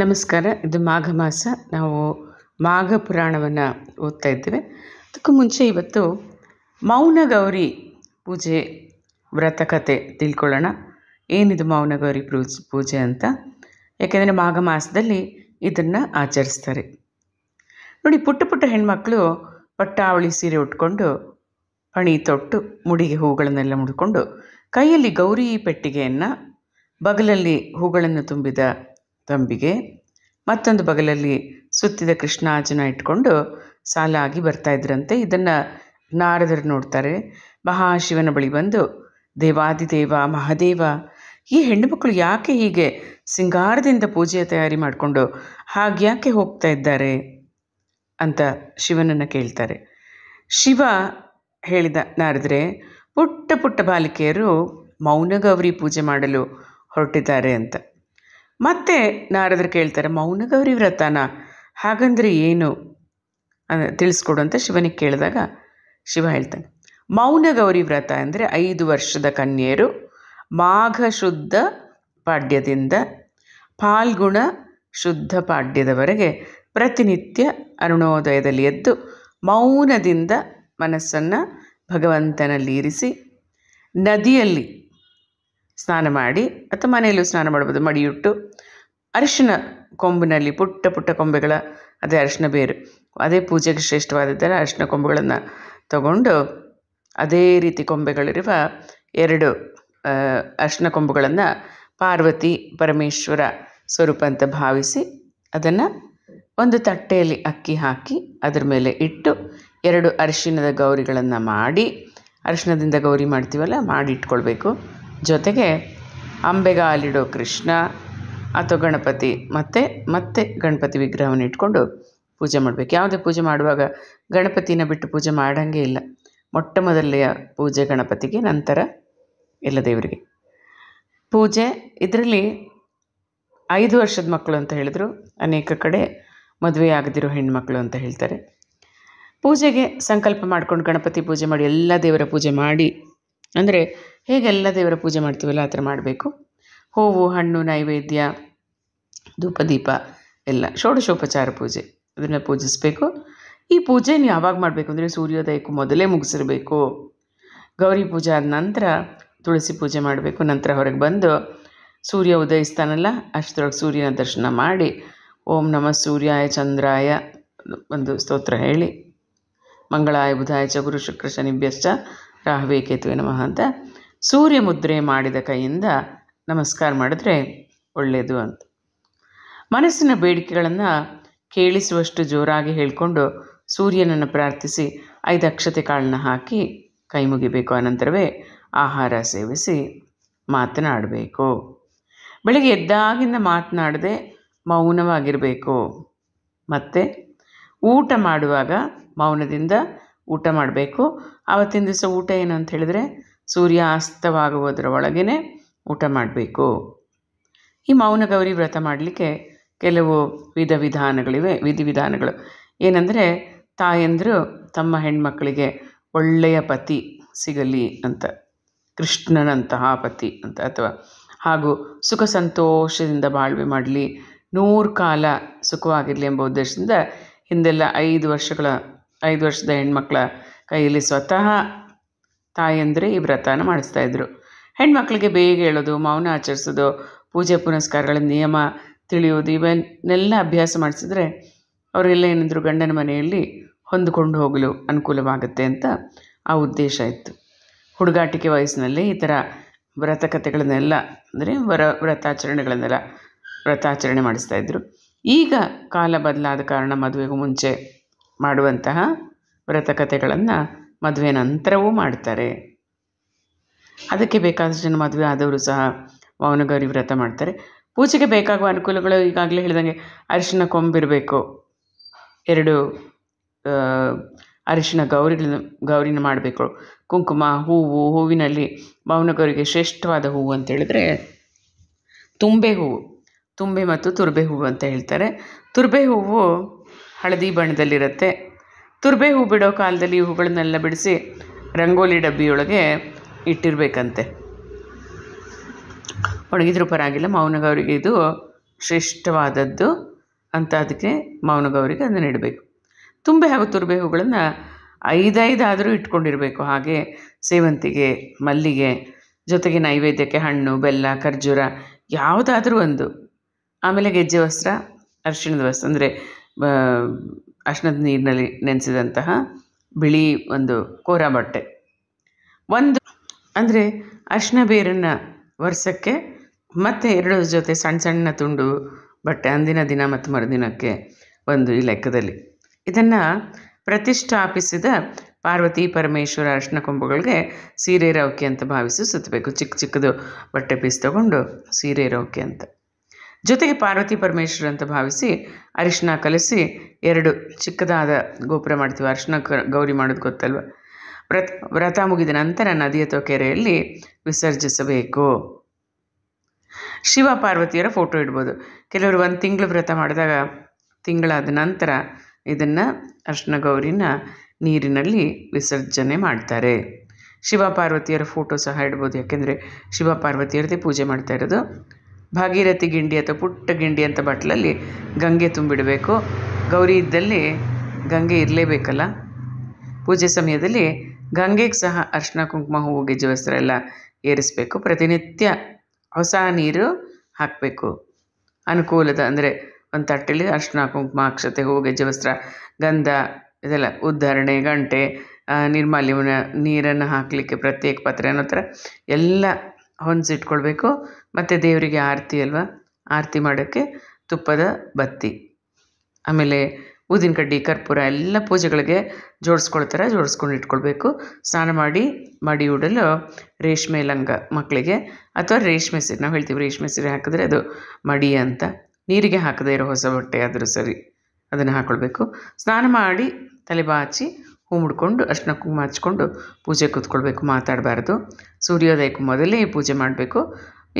ನಮಸ್ಕಾರ ಇದು ಮಾಘ ಮಾಸ ನಾವು ಮಾಘ ಪುರಾಣವನ್ನು ಓದ್ತಾ ಇದ್ದೇವೆ ಅದಕ್ಕೂ ಮುಂಚೆ ಇವತ್ತು ಮೌನ ಗೌರಿ ಪೂಜೆ ವ್ರತ ತಿಳ್ಕೊಳ್ಳೋಣ ಏನಿದು ಮೌನ ಗೌರಿ ಪೂಜೆ ಪೂಜೆ ಅಂತ ಯಾಕೆಂದರೆ ಮಾಘ ಮಾಸದಲ್ಲಿ ಇದನ್ನು ಆಚರಿಸ್ತಾರೆ ನೋಡಿ ಪುಟ್ಟ ಪುಟ್ಟ ಹೆಣ್ಮಕ್ಳು ಪಟ್ಟಾವಳಿ ಸೀರೆ ಉಟ್ಕೊಂಡು ಹಣಿ ತೊಟ್ಟು ಮುಡಿಗೆ ಹೂಗಳನ್ನೆಲ್ಲ ಮುಡ್ಕೊಂಡು ಕೈಯಲ್ಲಿ ಗೌರಿ ಪೆಟ್ಟಿಗೆಯನ್ನು ಬಗಲಲ್ಲಿ ಹೂಗಳನ್ನು ತುಂಬಿದ ತಂಬಿಗೆ ಮತ್ತೊಂದು ಬಗಲಲ್ಲಿ ಸುತ್ತಿದ ಕೃಷ್ಣಾರ್ಜುನ ಇಟ್ಕೊಂಡು ಸಾಲಾಗಿ ಬರ್ತಾಯಿದ್ರಂತೆ ಇದನ್ನು ನಾರದರು ನೋಡ್ತಾರೆ ಮಹಾಶಿವನ ಬಳಿ ಬಂದು ದೇವಾದಿದೇವ ಮಹಾದೇವ ಈ ಹೆಣ್ಣುಮಕ್ಕಳು ಯಾಕೆ ಹೀಗೆ ಸಿಂಗಾರದಿಂದ ಪೂಜೆಯ ತಯಾರಿ ಮಾಡಿಕೊಂಡು ಹಾಗ್ಯಾಕೆ ಹೋಗ್ತಾ ಇದ್ದಾರೆ ಅಂತ ಶಿವನನ್ನು ಕೇಳ್ತಾರೆ ಶಿವ ಹೇಳಿದ ನಾರದ್ರೆ ಪುಟ್ಟ ಪುಟ್ಟ ಬಾಲಿಕೆಯರು ಮೌನಗೌರಿ ಪೂಜೆ ಮಾಡಲು ಹೊರಟಿದ್ದಾರೆ ಅಂತ ಮತ್ತೆ ನಾರದರು ಕೇಳ್ತಾರೆ ಮೌನಗೌರಿ ವ್ರತನ ಹಾಗಂದರೆ ಏನು ತಿಳಿಸ್ಕೊಡು ಅಂತ ಶಿವನಿಗೆ ಕೇಳಿದಾಗ ಶಿವ ಹೇಳ್ತಾನೆ ಮೌನಗೌರಿ ವ್ರತ ಅಂದರೆ ಐದು ವರ್ಷದ ಕನ್ಯೆಯರು ಮಾಘ ಶುದ್ಧ ಪಾಡ್ಯದಿಂದ ಫಾಲ್ಗುಣ ಶುದ್ಧ ಪಾಡ್ಯದವರೆಗೆ ಪ್ರತಿನಿತ್ಯ ಅರುಣೋದಯದಲ್ಲಿ ಎದ್ದು ಮೌನದಿಂದ ಮನಸ್ಸನ್ನು ಭಗವಂತನಲ್ಲಿ ಇರಿಸಿ ನದಿಯಲ್ಲಿ ಸ್ನಾನ ಮಾಡಿ ಅಥವಾ ಮನೆಯಲ್ಲೂ ಸ್ನಾನ ಮಾಡ್ಬೋದು ಮಡಿಯುಟ್ಟು ಅರಿಶಿನ ಕೊಂಬಿನಲ್ಲಿ ಪುಟ್ಟ ಪುಟ್ಟ ಕೊಂಬೆಗಳ ಅದೇ ಅರಿಶಿನ ಬೇರು ಅದೇ ಪೂಜೆಗೆ ಶ್ರೇಷ್ಠವಾದದ್ದರ ಅರಿಶಿನ ಕೊಂಬುಗಳನ್ನು ತಗೊಂಡು ಅದೇ ರೀತಿ ಕೊಂಬೆಗಳಿರುವ ಎರಡು ಅರಿಶಿನ ಕೊಂಬುಗಳನ್ನು ಪಾರ್ವತಿ ಪರಮೇಶ್ವರ ಸ್ವರೂಪ ಅಂತ ಭಾವಿಸಿ ಅದನ್ನು ಒಂದು ತಟ್ಟೆಯಲ್ಲಿ ಅಕ್ಕಿ ಹಾಕಿ ಅದರ ಮೇಲೆ ಇಟ್ಟು ಎರಡು ಅರಿಶಿನದ ಗೌರಿಗಳನ್ನು ಮಾಡಿ ಅರಿಶಿಣದಿಂದ ಗೌರಿ ಮಾಡ್ತೀವಲ್ಲ ಮಾಡಿ ಜೊತೆಗೆ ಅಂಬೆಗಾಲಿಡೋ ಕೃಷ್ಣ ಅಥವಾ ಗಣಪತಿ ಮತ್ತೆ ಮತ್ತೆ ಗಣಪತಿ ವಿಗ್ರಹವನ್ನು ಇಟ್ಕೊಂಡು ಪೂಜೆ ಮಾಡಬೇಕು ಯಾವುದೇ ಪೂಜೆ ಮಾಡುವಾಗ ಗಣಪತಿನ ಬಿಟ್ಟು ಪೂಜೆ ಮಾಡೋಂಗೇ ಇಲ್ಲ ಮೊಟ್ಟ ಮೊದಲೆಯ ಪೂಜೆ ಗಣಪತಿಗೆ ನಂತರ ಎಲ್ಲ ದೇವರಿಗೆ ಪೂಜೆ ಇದರಲ್ಲಿ ಐದು ವರ್ಷದ ಮಕ್ಕಳು ಅಂತ ಹೇಳಿದ್ರು ಅನೇಕ ಕಡೆ ಮದುವೆ ಆಗದಿರೋ ಹೆಣ್ಮಕ್ಳು ಅಂತ ಹೇಳ್ತಾರೆ ಪೂಜೆಗೆ ಸಂಕಲ್ಪ ಮಾಡ್ಕೊಂಡು ಗಣಪತಿ ಪೂಜೆ ಮಾಡಿ ಎಲ್ಲ ದೇವರ ಪೂಜೆ ಮಾಡಿ ಅಂದರೆ ಹೇಗೆಲ್ಲ ದೇವರ ಪೂಜೆ ಮಾಡ್ತೀವಲ್ಲ ಆ ಥರ ಮಾಡಬೇಕು ಹೂವು ಹಣ್ಣು ನೈವೇದ್ಯ ಧೂಪ ದೀಪ ಎಲ್ಲ ಷೋಡಶೋಪಚಾರ ಪೂಜೆ ಅದನ್ನು ಪೂಜಿಸಬೇಕು ಈ ಪೂಜೆನ ಯಾವಾಗ ಮಾಡಬೇಕು ಅಂದರೆ ಸೂರ್ಯೋದಯಕ್ಕೂ ಮೊದಲೇ ಮುಗಿಸಿರಬೇಕು ಗೌರಿ ಪೂಜೆ ಆದ ನಂತರ ತುಳಸಿ ಪೂಜೆ ಮಾಡಬೇಕು ನಂತರ ಹೊರಗೆ ಬಂದು ಸೂರ್ಯ ಉದಯಿಸ್ತಾನಲ್ಲ ಅಷ್ಟರೊಳಗೆ ಸೂರ್ಯನ ದರ್ಶನ ಮಾಡಿ ಓಂ ನಮಃ ಸೂರ್ಯಾಯ ಚಂದ್ರಾಯ ಒಂದು ಸ್ತೋತ್ರ ಹೇಳಿ ಮಂಗಳಾಯ ಬುಧಾಯ ಚ ಗುರು ಶುಕ್ರ ಶನಿಭ್ಯಶ್ಚ ರಾಹವೇ ಕೇತುವೆ ನಮಃ ಅಂತ ಸೂರ್ಯ ಮುದ್ರೆ ಮಾಡಿದ ಕೈಯಿಂದ ನಮಸ್ಕಾರ ಮಾಡಿದ್ರೆ ಒಳ್ಳೆಯದು ಅಂತ ಮನಸ್ಸಿನ ಬೇಡಿಕೆಗಳನ್ನು ಕೇಳಿಸುವಷ್ಟು ಜೋರಾಗಿ ಹೇಳಿಕೊಂಡು ಸೂರ್ಯನನ್ನು ಪ್ರಾರ್ಥಿಸಿ ಐದು ಅಕ್ಷತೆ ಕಾಳನ್ನ ಹಾಕಿ ಕೈ ಮುಗಿಬೇಕು ಅನಂತರವೇ ಆಹಾರ ಸೇವಿಸಿ ಮಾತನಾಡಬೇಕು ಬೆಳಿಗ್ಗೆ ಎದ್ದಾಗಿಂದ ಮಾತನಾಡದೆ ಮೌನವಾಗಿರಬೇಕು ಮತ್ತು ಊಟ ಮಾಡುವಾಗ ಮೌನದಿಂದ ಊಟ ಮಾಡಬೇಕು ಆವತ್ತಿನ ದಿವಸ ಊಟ ಏನು ಅಂತ ಹೇಳಿದ್ರೆ ಸೂರ್ಯಾಸ್ತವಾಗುವುದರ ಒಳಗೇ ಊಟ ಮಾಡಬೇಕು ಈ ಗೌರಿ ವ್ರತ ಮಾಡಲಿಕ್ಕೆ ಕೆಲವು ವಿಧ ವಿಧಾನಗಳಿವೆ ವಿಧಿವಿಧಾನಗಳು ಏನಂದರೆ ತಾಯಂದಿರು ತಮ್ಮ ಹೆಣ್ಮಕ್ಕಳಿಗೆ ಒಳ್ಳೆಯ ಪತಿ ಸಿಗಲಿ ಅಂತ ಕೃಷ್ಣನಂತಹ ಪತಿ ಅಂತ ಅಥವಾ ಹಾಗೂ ಸುಖ ಸಂತೋಷದಿಂದ ಬಾಳ್ವೆ ಮಾಡಲಿ ನೂರು ಕಾಲ ಸುಖವಾಗಿರಲಿ ಎಂಬ ಉದ್ದೇಶದಿಂದ ಹಿಂದೆಲ್ಲ ಐದು ವರ್ಷಗಳ ಐದು ವರ್ಷದ ಹೆಣ್ಮಕ್ಳ ಕೈಯಲ್ಲಿ ಸ್ವತಃ ತಾಯಂದರೆ ಈ ವ್ರತನ ಮಾಡಿಸ್ತಾಯಿದ್ರು ಹೆಣ್ಮಕ್ಳಿಗೆ ಬೇಗ ಹೇಳೋದು ಮೌನ ಆಚರಿಸೋದು ಪೂಜೆ ಪುನಸ್ಕಾರಗಳ ನಿಯಮ ತಿಳಿಯೋದು ಇವನ್ನೆಲ್ಲ ಅಭ್ಯಾಸ ಮಾಡಿಸಿದ್ರೆ ಅವರೆಲ್ಲ ಏನಂದ್ರು ಗಂಡನ ಮನೆಯಲ್ಲಿ ಹೊಂದಿಕೊಂಡು ಹೋಗಲು ಅನುಕೂಲವಾಗುತ್ತೆ ಅಂತ ಆ ಉದ್ದೇಶ ಇತ್ತು ಹುಡುಗಾಟಿಕೆ ವಯಸ್ಸಿನಲ್ಲಿ ಈ ಥರ ವ್ರತಕಥೆಗಳನ್ನೆಲ್ಲ ಅಂದರೆ ವರ ವ್ರತಾಚರಣೆಗಳನ್ನೆಲ್ಲ ವ್ರತಾಚರಣೆ ಮಾಡಿಸ್ತಾ ಇದ್ದರು ಈಗ ಕಾಲ ಬದಲಾದ ಕಾರಣ ಮದುವೆಗೂ ಮುಂಚೆ ಮಾಡುವಂತಹ ವ್ರತಕಥೆಗಳನ್ನು ಮದುವೆ ನಂತರವೂ ಮಾಡ್ತಾರೆ ಅದಕ್ಕೆ ಬೇಕಾದಷ್ಟು ಜನ ಮದುವೆ ಆದವರು ಸಹ ಮಾವನಗೌರಿ ವ್ರತ ಮಾಡ್ತಾರೆ ಪೂಜೆಗೆ ಬೇಕಾಗುವ ಅನುಕೂಲಗಳು ಈಗಾಗಲೇ ಹೇಳಿದಂಗೆ ಅರಿಶಿನ ಕೊಂಬಿರಬೇಕು ಎರಡು ಅರಿಶಿನ ಗೌರಿ ಗೌರಿನ ಮಾಡಬೇಕು ಕುಂಕುಮ ಹೂವು ಹೂವಿನಲ್ಲಿ ಮಾವನಗೌರಿಗೆ ಶ್ರೇಷ್ಠವಾದ ಹೂವು ಅಂತೇಳಿದ್ರೆ ತುಂಬೆ ಹೂವು ತುಂಬೆ ಮತ್ತು ತುರ್ಬೆ ಹೂವು ಅಂತ ಹೇಳ್ತಾರೆ ತುರ್ಬೆ ಹೂವು ಹಳದಿ ಬಣ್ಣದಲ್ಲಿರುತ್ತೆ ತುರ್ಬೆ ಹೂ ಬಿಡೋ ಕಾಲದಲ್ಲಿ ಹೂಗಳನ್ನೆಲ್ಲ ಬಿಡಿಸಿ ರಂಗೋಲಿ ಡಬ್ಬಿಯೊಳಗೆ ಇಟ್ಟಿರಬೇಕಂತೆ ಒಣಗಿದ್ರೂ ಪರವಾಗಿಲ್ಲ ಮೌನಗೌರಿಗೆ ಇದು ಶ್ರೇಷ್ಠವಾದದ್ದು ಅಂತ ಅದಕ್ಕೆ ಮೌನಗೌರಿಗೆ ಅದನ್ನು ಇಡಬೇಕು ತುಂಬೆ ಹಾಗೂ ತುರ್ಬೆ ಹೂಗಳನ್ನು ಐದೈದಾದರೂ ಇಟ್ಕೊಂಡಿರಬೇಕು ಹಾಗೆ ಸೇವಂತಿಗೆ ಮಲ್ಲಿಗೆ ಜೊತೆಗೆ ನೈವೇದ್ಯಕ್ಕೆ ಹಣ್ಣು ಬೆಲ್ಲ ಖರ್ಜೂರ ಯಾವುದಾದ್ರೂ ಒಂದು ಆಮೇಲೆ ಗೆಜ್ಜೆ ವಸ್ತ್ರ ಅರಿಶಿಣದ ವಸ್ತ್ರ ಅಂದರೆ ಅರ್ಶಿಣದ ನೀರಿನಲ್ಲಿ ನೆನೆಸಿದಂತಹ ಬಿಳಿ ಒಂದು ಕೋರ ಬಟ್ಟೆ ಒಂದು ಅಂದರೆ ಅರಿಶಿನ ಬೇರನ್ನು ವರ್ಷಕ್ಕೆ ಮತ್ತು ಎರಡು ಜೊತೆ ಸಣ್ಣ ಸಣ್ಣ ತುಂಡು ಬಟ್ಟೆ ಅಂದಿನ ದಿನ ಮತ್ತು ಮರುದಿನಕ್ಕೆ ಒಂದು ಈ ಲೆಕ್ಕದಲ್ಲಿ ಇದನ್ನು ಪ್ರತಿಷ್ಠಾಪಿಸಿದ ಪಾರ್ವತಿ ಪರಮೇಶ್ವರ ಅರ್ಶನ ಕೊಂಬುಗಳಿಗೆ ಸೀರೆ ರೌಕೆ ಅಂತ ಭಾವಿಸಿ ಸುತ್ತಬೇಕು ಚಿಕ್ಕ ಚಿಕ್ಕದು ಬಟ್ಟೆ ಪೀಸ್ ತಗೊಂಡು ಸೀರೆ ರೌಕೆ ಅಂತ ಜೊತೆಗೆ ಪಾರ್ವತಿ ಪರಮೇಶ್ವರ ಅಂತ ಭಾವಿಸಿ ಅರಿಶಿನ ಕಲಸಿ ಎರಡು ಚಿಕ್ಕದಾದ ಗೋಪುರ ಮಾಡ್ತೀವಿ ಅರಿಶಿನ ಗೌರಿ ಮಾಡೋದು ಗೊತ್ತಲ್ವ ವ್ರತ ವ್ರತ ಮುಗಿದ ನಂತರ ನದಿ ಅಥವಾ ಕೆರೆಯಲ್ಲಿ ವಿಸರ್ಜಿಸಬೇಕು ಶಿವ ಪಾರ್ವತಿಯರ ಫೋಟೋ ಇಡ್ಬೋದು ಕೆಲವರು ಒಂದು ತಿಂಗಳು ವ್ರತ ಮಾಡಿದಾಗ ತಿಂಗಳಾದ ನಂತರ ಇದನ್ನು ಅರ್ಶನ ಗೌರಿನ ನೀರಿನಲ್ಲಿ ವಿಸರ್ಜನೆ ಮಾಡ್ತಾರೆ ಶಿವ ಪಾರ್ವತಿಯರ ಫೋಟೋ ಸಹ ಇಡ್ಬೋದು ಯಾಕೆಂದರೆ ಶಿವ ಪಾರ್ವತಿಯರದೇ ಪೂಜೆ ಮಾಡ್ತಾ ಇರೋದು ಭಾಗೀರಥಿ ಗಿಂಡಿ ಅಥವಾ ಪುಟ್ಟ ಗಿಂಡಿ ಅಂತ ಬಟ್ಲಲ್ಲಿ ಗಂಗೆ ತುಂಬಿಡಬೇಕು ಗೌರಿ ಇದ್ದಲ್ಲಿ ಗಂಗೆ ಇರಲೇಬೇಕಲ್ಲ ಪೂಜೆ ಸಮಯದಲ್ಲಿ ಗಂಗೆಗೆ ಸಹ ಅರ್ಶಿನ ಕುಂಕುಮ ಹೂವು ಎಲ್ಲ ಏರಿಸಬೇಕು ಪ್ರತಿನಿತ್ಯ ಹೊಸ ನೀರು ಹಾಕಬೇಕು ಅನುಕೂಲದ ಅಂದರೆ ಒಂದು ತಟ್ಟೆಲಿ ಅರ್ಶಿನ ಕುಂಕುಮ ಅಕ್ಷತೆ ಹೂವು ವಸ್ತ್ರ ಗಂಧ ಇದೆಲ್ಲ ಉದ್ಧರಣೆ ಗಂಟೆ ನಿರ್ಮಾಲ್ಯವನ್ನು ನೀರನ್ನು ಹಾಕಲಿಕ್ಕೆ ಪ್ರತ್ಯೇಕ ಪಾತ್ರೆ ಅನ್ನೋ ಥರ ಎಲ್ಲ ಹೊಂದಿಸಿಟ್ಕೊಳ್ಬೇಕು ಮತ್ತು ದೇವರಿಗೆ ಆರತಿ ಅಲ್ವಾ ಆರತಿ ಮಾಡೋಕ್ಕೆ ತುಪ್ಪದ ಬತ್ತಿ ಆಮೇಲೆ ಊದಿನ ಕಡ್ಡಿ ಕರ್ಪೂರ ಎಲ್ಲ ಪೂಜೆಗಳಿಗೆ ಜೋಡಿಸ್ಕೊಳ್ತಾರೆ ಜೋಡಿಸ್ಕೊಂಡು ಇಟ್ಕೊಳ್ಬೇಕು ಸ್ನಾನ ಮಾಡಿ ಮಡಿ ಉಡಲು ರೇಷ್ಮೆ ಲಂಗ ಮಕ್ಕಳಿಗೆ ಅಥವಾ ರೇಷ್ಮೆ ಸೀರೆ ನಾವು ಹೇಳ್ತೀವಿ ರೇಷ್ಮೆ ಸೀರೆ ಹಾಕಿದ್ರೆ ಅದು ಮಡಿ ಅಂತ ನೀರಿಗೆ ಹಾಕದೇ ಇರೋ ಹೊಸ ಬಟ್ಟೆ ಆದರೂ ಸರಿ ಅದನ್ನು ಹಾಕ್ಕೊಳ್ಬೇಕು ಸ್ನಾನ ಮಾಡಿ ತಲೆ ಬಾಚಿ ಹೂ ಮುಡ್ಕೊಂಡು ಅರ್ಶಿನ ಕುಂಕುಮ ಹಚ್ಕೊಂಡು ಪೂಜೆ ಕೂತ್ಕೊಳ್ಬೇಕು ಮಾತಾಡಬಾರ್ದು ಸೂರ್ಯೋದಯಕ್ಕೆ ಮೊದಲೇ ಪೂಜೆ ಮಾಡಬೇಕು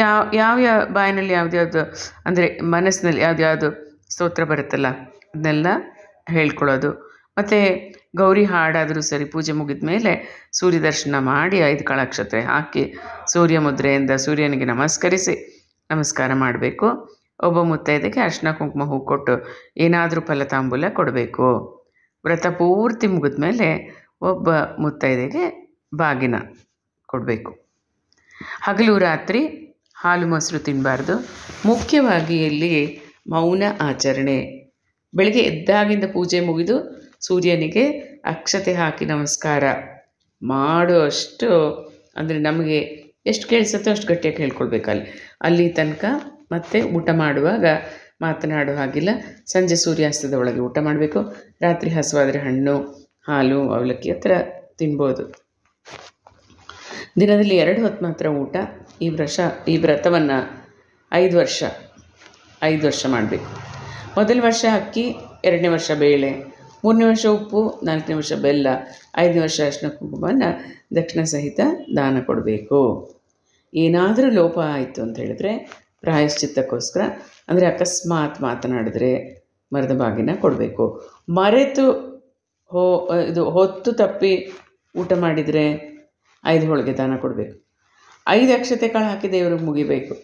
ಯಾವ ಯಾವ ಯಾವ ಬಾಯಿನಲ್ಲಿ ಯಾವುದ್ಯಾವುದು ಅಂದರೆ ಮನಸ್ಸಿನಲ್ಲಿ ಯಾವ್ದು ಯಾವುದು ಸ್ತೋತ್ರ ಬರುತ್ತಲ್ಲ ಅದನ್ನೆಲ್ಲ ಹೇಳ್ಕೊಳ್ಳೋದು ಮತ್ತು ಗೌರಿ ಹಾಡಾದರೂ ಸರಿ ಪೂಜೆ ಮುಗಿದ ಮೇಲೆ ಸೂರ್ಯ ದರ್ಶನ ಮಾಡಿ ಐದು ಕಳಕ್ಷತ್ರೆ ಹಾಕಿ ಸೂರ್ಯ ಮುದ್ರೆಯಿಂದ ಸೂರ್ಯನಿಗೆ ನಮಸ್ಕರಿಸಿ ನಮಸ್ಕಾರ ಮಾಡಬೇಕು ಒಬ್ಬ ಮುತ್ತೈದೆಗೆ ಅರ್ಶಿನ ಕುಂಕುಮ ಹೂ ಕೊಟ್ಟು ಏನಾದರೂ ಫಲತಾಂಬೂಲ ಕೊಡಬೇಕು ವ್ರತ ಪೂರ್ತಿ ಮುಗಿದ ಮೇಲೆ ಒಬ್ಬ ಮುತ್ತೈದೆಗೆ ಬಾಗಿನ ಕೊಡಬೇಕು ಹಗಲು ರಾತ್ರಿ ಹಾಲು ಮೊಸರು ತಿನ್ನಬಾರ್ದು ಮುಖ್ಯವಾಗಿ ಇಲ್ಲಿ ಮೌನ ಆಚರಣೆ ಬೆಳಗ್ಗೆ ಎದ್ದಾಗಿಂದ ಪೂಜೆ ಮುಗಿದು ಸೂರ್ಯನಿಗೆ ಅಕ್ಷತೆ ಹಾಕಿ ನಮಸ್ಕಾರ ಮಾಡುವಷ್ಟು ಅಂದರೆ ನಮಗೆ ಎಷ್ಟು ಕೇಳಿಸುತ್ತೋ ಅಷ್ಟು ಗಟ್ಟಿಯಾಗಿ ಹೇಳ್ಕೊಳ್ಬೇಕಲ್ಲಿ ಅಲ್ಲಿ ತನಕ ಮತ್ತೆ ಊಟ ಮಾಡುವಾಗ ಮಾತನಾಡೋ ಹಾಗಿಲ್ಲ ಸಂಜೆ ಸೂರ್ಯಾಸ್ತದ ಒಳಗೆ ಊಟ ಮಾಡಬೇಕು ರಾತ್ರಿ ಹಸುವಾದರೆ ಹಣ್ಣು ಹಾಲು ಅವಲಕ್ಕಿ ಹತ್ರ ತಿನ್ಬೋದು ದಿನದಲ್ಲಿ ಎರಡು ಹೊತ್ತು ಮಾತ್ರ ಊಟ ಈ ವ್ರಷ ಈ ವ್ರತವನ್ನು ಐದು ವರ್ಷ ಐದು ವರ್ಷ ಮಾಡಬೇಕು ಮೊದಲ ವರ್ಷ ಅಕ್ಕಿ ಎರಡನೇ ವರ್ಷ ಬೇಳೆ ಮೂರನೇ ವರ್ಷ ಉಪ್ಪು ನಾಲ್ಕನೇ ವರ್ಷ ಬೆಲ್ಲ ಐದನೇ ವರ್ಷ ಅರಿಶಿನ ಕುಂಕುಮವನ್ನು ದಕ್ಷಿಣ ಸಹಿತ ದಾನ ಕೊಡಬೇಕು ಏನಾದರೂ ಲೋಪ ಆಯಿತು ಅಂತ ಹೇಳಿದ್ರೆ ಪ್ರಾಯಶ್ಚಿತ್ತಕ್ಕೋಸ್ಕರ ಅಂದರೆ ಅಕಸ್ಮಾತ್ ಮಾತನಾಡಿದ್ರೆ ಮರದ ಬಾಗಿನ ಕೊಡಬೇಕು ಮರೆತು ಹೋ ಇದು ಹೊತ್ತು ತಪ್ಪಿ ಊಟ ಮಾಡಿದರೆ ಐದು ಹೋಳಿಗೆ ದಾನ ಕೊಡಬೇಕು ಐದು ಅಕ್ಷತೆ ಕಾಳು ಹಾಕಿ ದೇವ್ರಿಗೆ ಮುಗಿಬೇಕು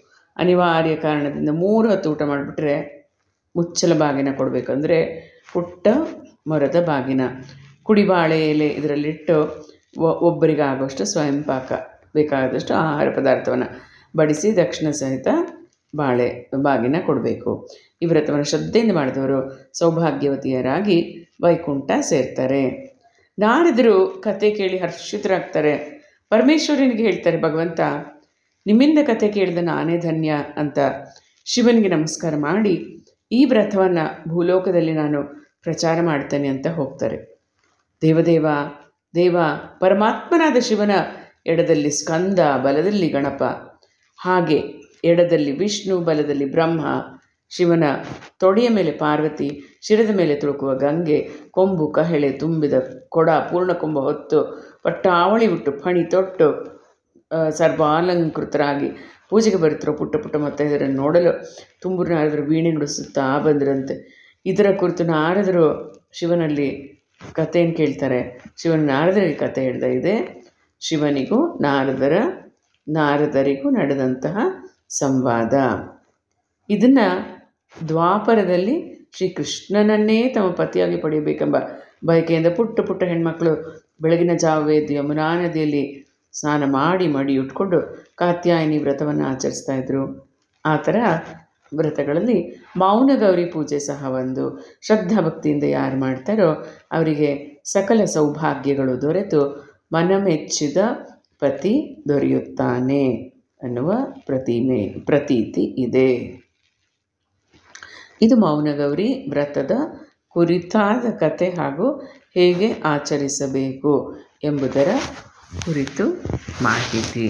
ಅನಿವಾರ್ಯ ಕಾರಣದಿಂದ ಮೂರು ಹೊತ್ತು ಊಟ ಮಾಡಿಬಿಟ್ರೆ ಮುಚ್ಚಲ ಬಾಗಿನ ಕೊಡಬೇಕಂದ್ರೆ ಪುಟ್ಟ ಮರದ ಬಾಗಿನ ಕುಡಿಬಾಳೆ ಎಲೆ ಇದರಲ್ಲಿಟ್ಟು ಒಬ್ಬರಿಗಾಗೋಷ್ಟು ಸ್ವಯಂ ಪಾಕ ಬೇಕಾದಷ್ಟು ಆಹಾರ ಪದಾರ್ಥವನ್ನು ಬಡಿಸಿ ದಕ್ಷಿಣ ಸಹಿತ ಬಾಳೆ ಬಾಗಿನ ಕೊಡಬೇಕು ಈ ಶ್ರದ್ಧೆಯಿಂದ ಮಾಡಿದವರು ಸೌಭಾಗ್ಯವತಿಯರಾಗಿ ವೈಕುಂಠ ಸೇರ್ತಾರೆ ನಾರದರು ಕತೆ ಕೇಳಿ ಹರ್ಷಿತರಾಗ್ತಾರೆ ಪರಮೇಶ್ವರನಿಗೆ ಹೇಳ್ತಾರೆ ಭಗವಂತ ನಿಮ್ಮಿಂದ ಕತೆ ಕೇಳಿದ ನಾನೇ ಧನ್ಯ ಅಂತ ಶಿವನಿಗೆ ನಮಸ್ಕಾರ ಮಾಡಿ ಈ ವ್ರತವನ್ನು ಭೂಲೋಕದಲ್ಲಿ ನಾನು ಪ್ರಚಾರ ಮಾಡ್ತೇನೆ ಅಂತ ಹೋಗ್ತಾರೆ ದೇವದೇವ ದೇವ ಪರಮಾತ್ಮನಾದ ಶಿವನ ಎಡದಲ್ಲಿ ಸ್ಕಂದ ಬಲದಲ್ಲಿ ಗಣಪ ಹಾಗೆ ಎಡದಲ್ಲಿ ವಿಷ್ಣು ಬಲದಲ್ಲಿ ಬ್ರಹ್ಮ ಶಿವನ ತೊಡೆಯ ಮೇಲೆ ಪಾರ್ವತಿ ಶಿರದ ಮೇಲೆ ತುಳುಕುವ ಗಂಗೆ ಕೊಂಬು ಕಹಳೆ ತುಂಬಿದ ಕೊಡ ಪೂರ್ಣ ಕೊಂಬ ಹೊತ್ತು ಪಟ್ಟಾವಳಿ ಬಿಟ್ಟು ಫಣಿ ತೊಟ್ಟು ಸರ್ವಾಲಂಕೃತರಾಗಿ ಪೂಜೆಗೆ ಬರ್ತಿರೋ ಪುಟ್ಟ ಪುಟ್ಟ ಇದರನ್ನು ನೋಡಲು ತುಂಬೂರು ನಾರದರು ವೀಣೆ ನುಡಿಸುತ್ತಾ ಬಂದರಂತೆ ಇದರ ಕುರಿತು ನಾರದರು ಶಿವನಲ್ಲಿ ಕಥೆಯನ್ನು ಕೇಳ್ತಾರೆ ಶಿವನ ನಾರದರಿಗೆ ಕಥೆ ಹೇಳ್ತಾ ಇದೆ ಶಿವನಿಗೂ ನಾರದರ ನಾರದರಿಗೂ ನಡೆದಂತಹ ಸಂವಾದ ಇದನ್ನು ದ್ವಾಪರದಲ್ಲಿ ಶ್ರೀಕೃಷ್ಣನನ್ನೇ ತಮ್ಮ ಪತಿಯಾಗಿ ಪಡೆಯಬೇಕೆಂಬ ಬಯಕೆಯಿಂದ ಪುಟ್ಟ ಪುಟ್ಟ ಹೆಣ್ಮಕ್ಕಳು ಬೆಳಗಿನ ಜಾವೇದಿ ಯಮುನಾ ನದಿಯಲ್ಲಿ ಸ್ನಾನ ಮಾಡಿ ಮಾಡಿ ಉಟ್ಕೊಂಡು ಕಾತ್ಯಾಯಿನಿ ವ್ರತವನ್ನು ಆಚರಿಸ್ತಾ ಇದ್ದರು ಆ ಥರ ವ್ರತಗಳಲ್ಲಿ ಮೌನಗೌರಿ ಪೂಜೆ ಸಹ ಒಂದು ಶ್ರದ್ಧಾ ಭಕ್ತಿಯಿಂದ ಯಾರು ಮಾಡ್ತಾರೋ ಅವರಿಗೆ ಸಕಲ ಸೌಭಾಗ್ಯಗಳು ದೊರೆತು ಮನಮೆಚ್ಚಿದ ಪತಿ ದೊರೆಯುತ್ತಾನೆ ಅನ್ನುವ ಪ್ರತಿಮೆ ಪ್ರತೀತಿ ಇದೆ ಇದು ಮೌನಗೌರಿ ವ್ರತದ ಕುರಿತಾದ ಕತೆ ಹಾಗೂ ಹೇಗೆ ಆಚರಿಸಬೇಕು ಎಂಬುದರ ಕುರಿತು ಮಾಹಿತಿ